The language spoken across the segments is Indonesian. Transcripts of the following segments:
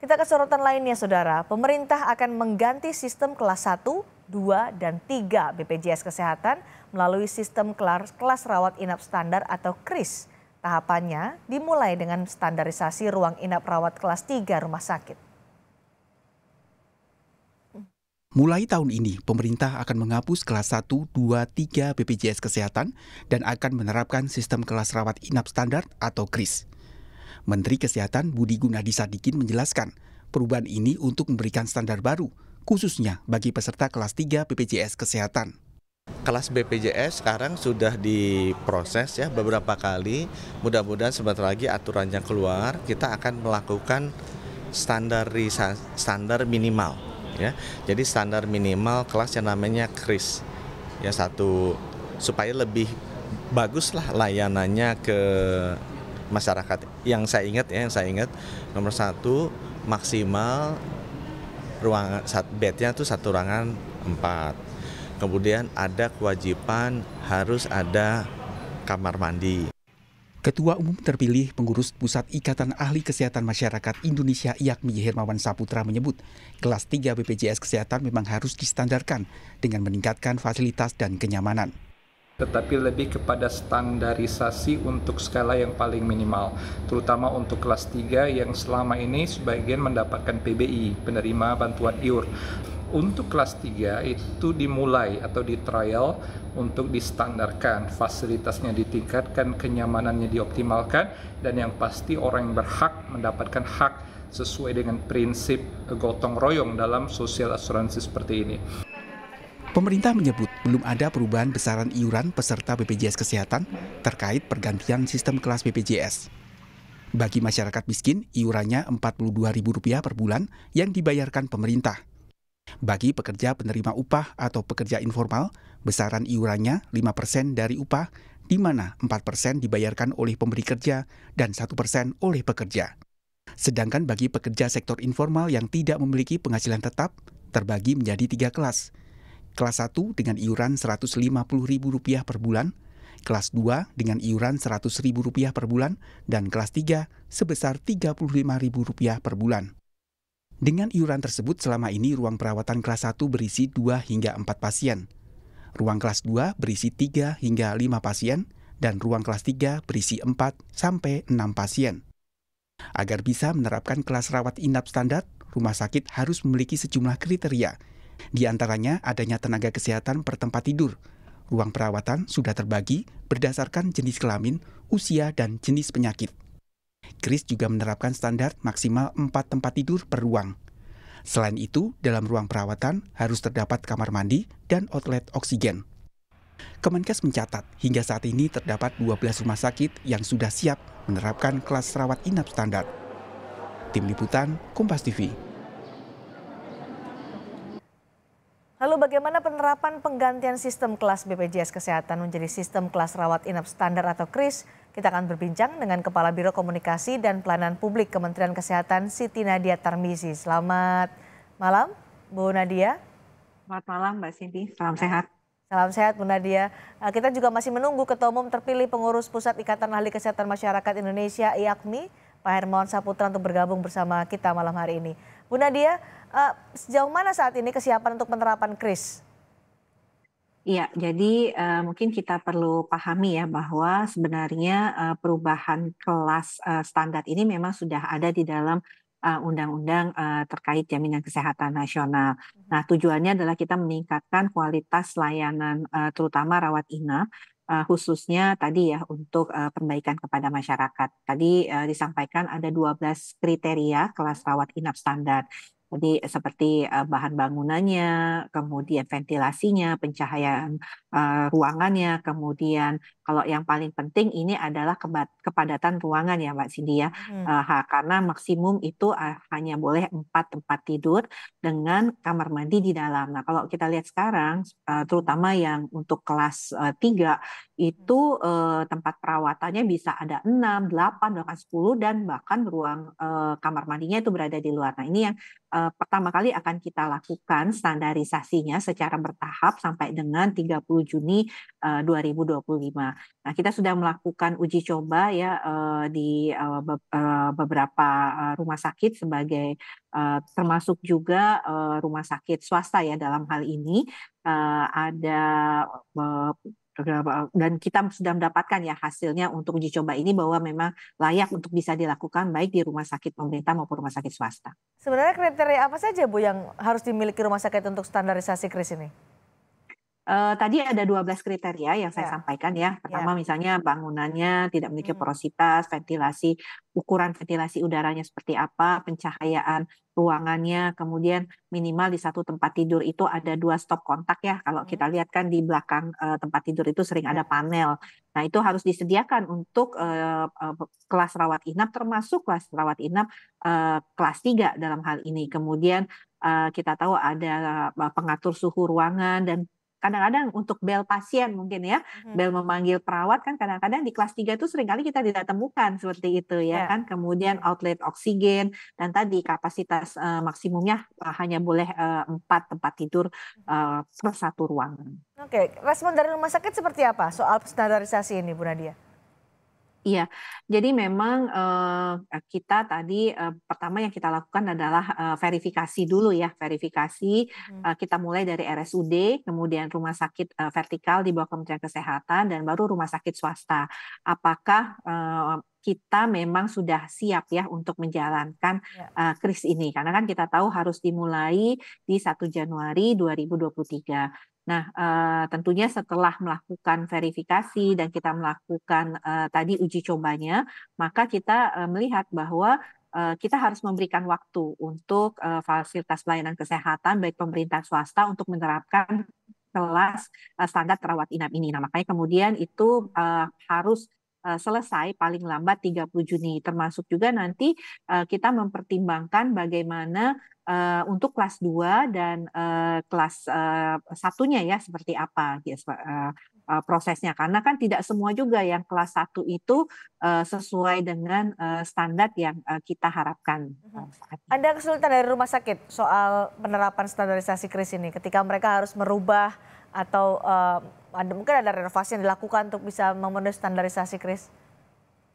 Kita ke sorotan lainnya saudara, pemerintah akan mengganti sistem kelas 1, 2, dan 3 BPJS Kesehatan melalui sistem kelas, kelas rawat inap standar atau KRIS. Tahapannya dimulai dengan standarisasi ruang inap rawat kelas 3 rumah sakit. Mulai tahun ini, pemerintah akan menghapus kelas 1, 2, 3 BPJS Kesehatan dan akan menerapkan sistem kelas rawat inap standar atau KRIS. Menteri Kesehatan Budi Gunadi Sadikin menjelaskan, perubahan ini untuk memberikan standar baru, khususnya bagi peserta kelas 3 BPJS Kesehatan kelas BPJS sekarang sudah diproses ya beberapa kali. Mudah-mudahan sebentar lagi aturannya keluar, kita akan melakukan standar standar minimal ya. Jadi standar minimal kelas yang namanya KRIS. Ya satu supaya lebih baguslah layanannya ke masyarakat. Yang saya ingat ya, yang saya ingat nomor satu maksimal ruangan sat bednya itu satu ruangan empat. Kemudian ada kewajiban harus ada kamar mandi. Ketua Umum terpilih pengurus Pusat Ikatan Ahli Kesehatan Masyarakat Indonesia Iakmi Hermawan Saputra menyebut, kelas 3 BPJS Kesehatan memang harus distandarkan dengan meningkatkan fasilitas dan kenyamanan tetapi lebih kepada standarisasi untuk skala yang paling minimal, terutama untuk kelas 3 yang selama ini sebagian mendapatkan PBI, penerima bantuan IUR. Untuk kelas 3 itu dimulai atau di trial untuk distandarkan, fasilitasnya ditingkatkan, kenyamanannya dioptimalkan, dan yang pasti orang yang berhak mendapatkan hak sesuai dengan prinsip gotong royong dalam sosial asuransi seperti ini. Pemerintah menyebut belum ada perubahan besaran iuran peserta BPJS Kesehatan terkait pergantian sistem kelas BPJS. Bagi masyarakat miskin, iurannya Rp42.000 per bulan yang dibayarkan pemerintah. Bagi pekerja penerima upah atau pekerja informal, besaran iurannya 5% dari upah, di mana 4% dibayarkan oleh pemberi kerja dan 1% oleh pekerja. Sedangkan bagi pekerja sektor informal yang tidak memiliki penghasilan tetap, terbagi menjadi tiga kelas – Kelas 1 dengan iuran Rp150.000 per bulan, kelas 2 dengan iuran Rp100.000 per bulan, dan kelas 3 sebesar Rp35.000 per bulan. Dengan iuran tersebut selama ini ruang perawatan kelas 1 berisi 2 hingga 4 pasien. Ruang kelas 2 berisi 3 hingga 5 pasien dan ruang kelas 3 berisi 4 sampai 6 pasien. Agar bisa menerapkan kelas rawat inap standar, rumah sakit harus memiliki sejumlah kriteria di antaranya adanya tenaga kesehatan per tempat tidur. Ruang perawatan sudah terbagi berdasarkan jenis kelamin, usia, dan jenis penyakit. Kris juga menerapkan standar maksimal 4 tempat tidur per ruang. Selain itu, dalam ruang perawatan harus terdapat kamar mandi dan outlet oksigen. Kemenkes mencatat hingga saat ini terdapat 12 rumah sakit yang sudah siap menerapkan kelas rawat inap standar. Tim Liputan, Kompas TV. Lalu bagaimana penerapan penggantian sistem kelas BPJS Kesehatan menjadi sistem kelas rawat inap standar atau KRIS? Kita akan berbincang dengan Kepala Biro Komunikasi dan Pelayanan Publik Kementerian Kesehatan Siti Nadia Tarmizi. Selamat malam, Bu Nadia. Selamat malam Mbak Siti. salam sehat. Salam sehat Bu Nadia. Eh, kita juga masih menunggu Ketua Umum terpilih Pengurus Pusat Ikatan Ahli Kesehatan Masyarakat Indonesia IAKMI, Pak Hermawan Saputra untuk bergabung bersama kita malam hari ini. Bu Nadia, uh, sejauh mana saat ini kesiapan untuk penerapan kris? Iya, jadi uh, mungkin kita perlu pahami ya bahwa sebenarnya uh, perubahan kelas uh, standar ini memang sudah ada di dalam undang-undang uh, terkait jaminan kesehatan nasional. Mhm. Nah, tujuannya adalah kita meningkatkan kualitas layanan uh, terutama rawat inap uh, khususnya tadi ya untuk uh, perbaikan kepada masyarakat. Tadi uh, disampaikan ada 12 kriteria kelas rawat inap standar. Jadi seperti eh, bahan bangunannya, kemudian ventilasinya, pencahayaan uh, ruangannya, kemudian kalau yang paling penting ini adalah kepadatan ruangan ya Mbak Cindy ya. Hmm. Uh, karena maksimum itu hanya boleh empat tempat tidur dengan kamar mandi di dalam. Nah, kalau kita lihat sekarang uh, terutama yang untuk kelas uh, 3 itu eh, tempat perawatannya bisa ada 6, 8, bahkan 10 dan bahkan ruang eh, kamar mandinya itu berada di luar. Nah, ini yang eh, pertama kali akan kita lakukan standarisasinya secara bertahap sampai dengan 30 Juni eh, 2025. Nah, kita sudah melakukan uji coba ya eh, di eh, be eh, beberapa eh, rumah sakit sebagai eh, termasuk juga eh, rumah sakit swasta ya dalam hal ini eh, ada eh, dan kita sudah mendapatkan ya hasilnya untuk uji coba ini bahwa memang layak untuk bisa dilakukan baik di rumah sakit pemerintah maupun rumah sakit swasta. Sebenarnya kriteria apa saja Bu yang harus dimiliki rumah sakit untuk standarisasi kris ini? Uh, tadi ada 12 kriteria yang saya yeah. sampaikan ya. Pertama yeah. misalnya bangunannya tidak memiliki hmm. porositas, ventilasi, ukuran ventilasi udaranya seperti apa, pencahayaan ruangannya, kemudian minimal di satu tempat tidur itu ada dua stop kontak ya. Kalau kita hmm. lihat kan di belakang uh, tempat tidur itu sering ada ya. panel. Nah itu harus disediakan untuk uh, uh, kelas rawat inap termasuk kelas rawat inap uh, kelas 3 dalam hal ini. Kemudian kita tahu ada pengatur suhu ruangan dan kadang-kadang untuk bel pasien mungkin ya, hmm. bel memanggil perawat kan kadang-kadang di kelas 3 itu seringkali kita tidak temukan seperti itu ya yeah. kan. Kemudian outlet oksigen dan tadi kapasitas uh, maksimumnya uh, hanya boleh eh, empat uh, tempat tidur uh, per satu ruangan. Oke, okay. respon dari rumah sakit seperti apa soal standarisasi ini Bu Nadia? Iya, jadi memang uh, kita tadi uh, pertama yang kita lakukan adalah uh, verifikasi dulu ya, verifikasi hmm. uh, kita mulai dari RSUD, kemudian rumah sakit uh, vertikal di bawah Kementerian Kesehatan dan baru rumah sakit swasta. Apakah uh, kita memang sudah siap ya untuk menjalankan ya. uh, kris ini karena kan kita tahu harus dimulai di 1 Januari 2023. Nah, eh, tentunya setelah melakukan verifikasi dan kita melakukan eh, tadi uji cobanya, maka kita eh, melihat bahwa kita harus memberikan waktu untuk fasilitas pelayanan kesehatan baik pemerintah swasta untuk menerapkan kelas standar terawat inap ini. Nah, makanya kemudian itu harus Eh, selesai paling lambat 30 Juni termasuk juga nanti eh, kita mempertimbangkan bagaimana eh, untuk kelas 2 dan kelas satunya ya seperti apa gitu, prosesnya karena kan tidak semua juga yang kelas 1 itu sesuai dengan standar yang kita harapkan. Mm-hmm. Anda kesulitan dari rumah sakit soal penerapan standarisasi kris ini ketika mereka harus merubah atau uh, ada mungkin ada renovasi yang dilakukan untuk bisa memenuhi standarisasi Kris?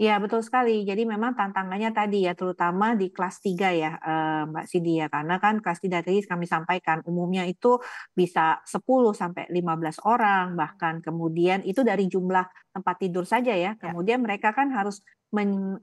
Ya betul sekali. Jadi memang tantangannya tadi ya terutama di kelas 3 ya eh, Mbak Sidi ya karena kan kelas 3 tadi kami sampaikan umumnya itu bisa 10 sampai 15 orang bahkan kemudian itu dari jumlah tempat tidur saja ya. ya. Kemudian ya. mereka kan harus men,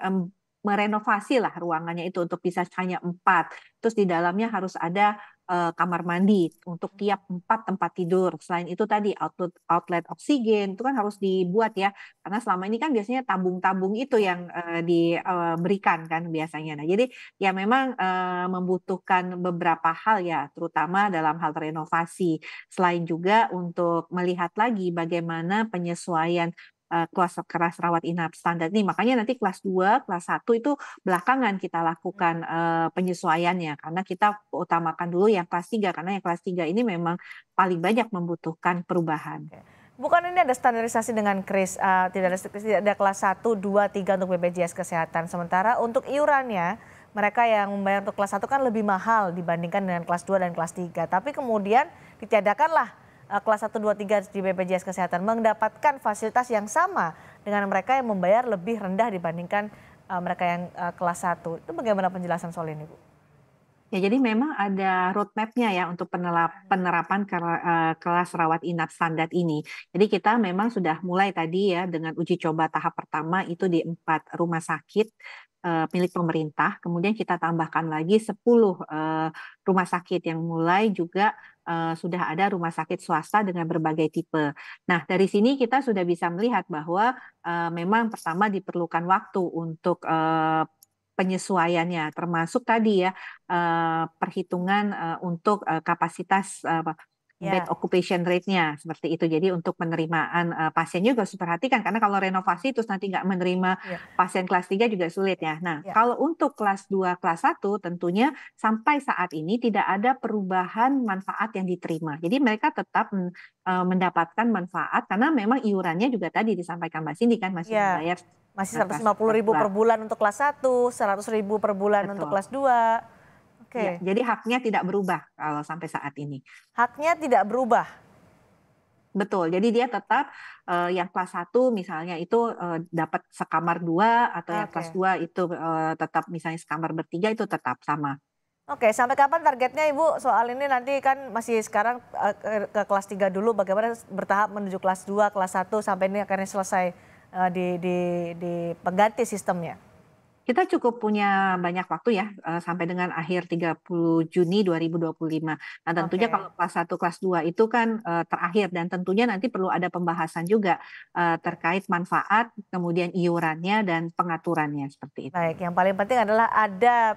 merenovasi lah ruangannya itu untuk bisa hanya empat. Terus di dalamnya harus ada uh, kamar mandi untuk tiap empat tempat tidur. Selain itu tadi outlet outlet oksigen itu kan harus dibuat ya karena selama ini kan biasanya tabung-tabung itu yang uh, eh, diberikan eh, kan biasanya. Nah jadi ya memang uh, membutuhkan beberapa hal ya terutama dalam hal renovasi. Selain juga untuk melihat lagi bagaimana penyesuaian Eh, kelas keras rawat inap standar ini. Makanya nanti kelas 2, kelas 1 itu belakangan kita lakukan eh, penyesuaiannya karena kita utamakan dulu yang kelas 3 karena yang kelas 3 ini memang paling banyak membutuhkan perubahan. Bukan ini ada standarisasi dengan kris, uh, tidak ada tidak ada kelas 1, 2, 3 untuk BPJS kesehatan. Sementara untuk iurannya mereka yang membayar untuk kelas 1 kan lebih mahal dibandingkan dengan kelas 2 dan kelas 3. Tapi kemudian ditiadakanlah Eh, kelas 1, 2, 3 di BPJS Kesehatan mendapatkan fasilitas yang sama dengan mereka yang membayar lebih rendah dibandingkan eh, mereka yang eh, kelas 1. Itu bagaimana penjelasan soal ini, Bu? Ya, jadi memang ada roadmap-nya ya untuk penerapan kelas rawat inap standar ini. Jadi kita memang sudah mulai tadi ya dengan uji coba tahap pertama itu di empat rumah sakit milik pemerintah. Kemudian kita tambahkan lagi 10 rumah sakit yang mulai juga uh, sudah ada rumah sakit swasta dengan berbagai tipe. Nah, dari sini kita sudah bisa melihat bahwa uh, memang pertama diperlukan waktu untuk uh, penyesuaiannya termasuk tadi ya perhitungan untuk kapasitas yeah. bed occupation rate-nya seperti itu. Jadi untuk penerimaan uh, pasien juga harus diperhatikan karena kalau renovasi terus nanti nggak menerima yeah. pasien kelas 3 juga sulit ya. Nah, yeah. kalau untuk kelas 2, kelas 1 tentunya sampai saat ini tidak ada perubahan manfaat yang diterima. Jadi mereka tetap uh, mendapatkan manfaat karena memang iurannya juga tadi disampaikan Mbak Cindy kan masih yeah. membayar masih 150 ribu per bulan untuk kelas 1, 100 ribu per bulan Betul. untuk kelas 2. Okay. Ya, jadi haknya tidak berubah kalau sampai saat ini. Haknya tidak berubah. Betul. Jadi dia tetap uh, yang kelas 1 misalnya itu uh, dapat sekamar dua atau okay. yang kelas 2 itu uh, tetap misalnya sekamar bertiga itu tetap sama. Oke, sampai kapan targetnya Ibu soal ini nanti kan masih sekarang uh, ke, ke kelas 3 dulu bagaimana bertahap menuju kelas 2, kelas 1 sampai ini akhirnya selesai uh, di di di pengganti sistemnya? Kita cukup punya banyak waktu ya eh, sampai dengan akhir 30 Juni 2025. Nah, tentunya okay. kalau kelas 1 kelas 2 itu kan eh, terakhir dan tentunya nanti perlu ada pembahasan juga eh, terkait manfaat, kemudian iurannya dan pengaturannya seperti itu. Baik, yang paling penting adalah ada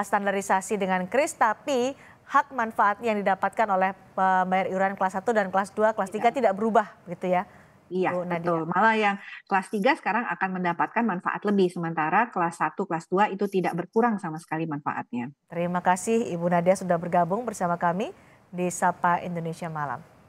standarisasi dengan KRIS tapi hak manfaat yang didapatkan oleh pembayar iuran kelas 1 dan kelas 2, kelas 3 tidak, iya. tidak berubah gitu ya. Iya, Bu gitu, Nadia. betul. Malah yang kelas 3 sekarang akan mendapatkan manfaat lebih, sementara kelas 1, kelas 2 itu tidak berkurang sama sekali manfaatnya. Terima kasih Ibu Nadia sudah bergabung bersama kami di Sapa Indonesia Malam.